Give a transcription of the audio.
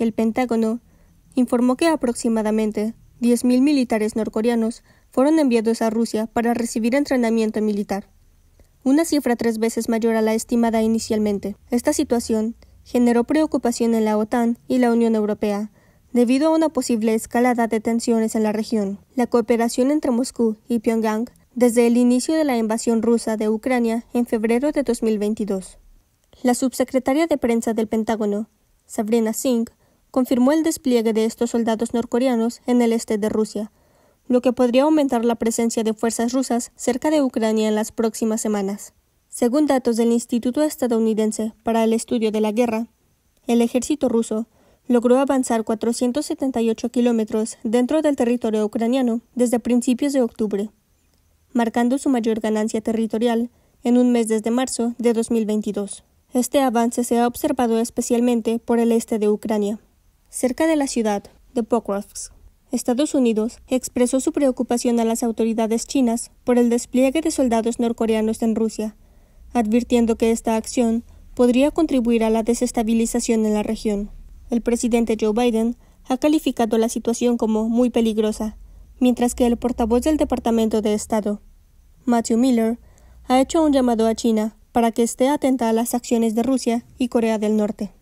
el Pentágono informó que aproximadamente 10.000 militares norcoreanos fueron enviados a Rusia para recibir entrenamiento militar, una cifra tres veces mayor a la estimada inicialmente. Esta situación generó preocupación en la OTAN y la Unión Europea, debido a una posible escalada de tensiones en la región. La cooperación entre Moscú y Pyongyang desde el inicio de la invasión rusa de Ucrania en febrero de 2022. La subsecretaria de prensa del Pentágono, Sabrina Singh, confirmó el despliegue de estos soldados norcoreanos en el este de Rusia, lo que podría aumentar la presencia de fuerzas rusas cerca de Ucrania en las próximas semanas. Según datos del Instituto Estadounidense para el Estudio de la Guerra, el ejército ruso logró avanzar 478 kilómetros dentro del territorio ucraniano desde principios de octubre, marcando su mayor ganancia territorial en un mes desde marzo de 2022. Este avance se ha observado especialmente por el este de Ucrania cerca de la ciudad de Pokrovsk, Estados Unidos expresó su preocupación a las autoridades chinas por el despliegue de soldados norcoreanos en Rusia, advirtiendo que esta acción podría contribuir a la desestabilización en la región. El presidente Joe Biden ha calificado la situación como muy peligrosa, mientras que el portavoz del Departamento de Estado, Matthew Miller, ha hecho un llamado a China para que esté atenta a las acciones de Rusia y Corea del Norte.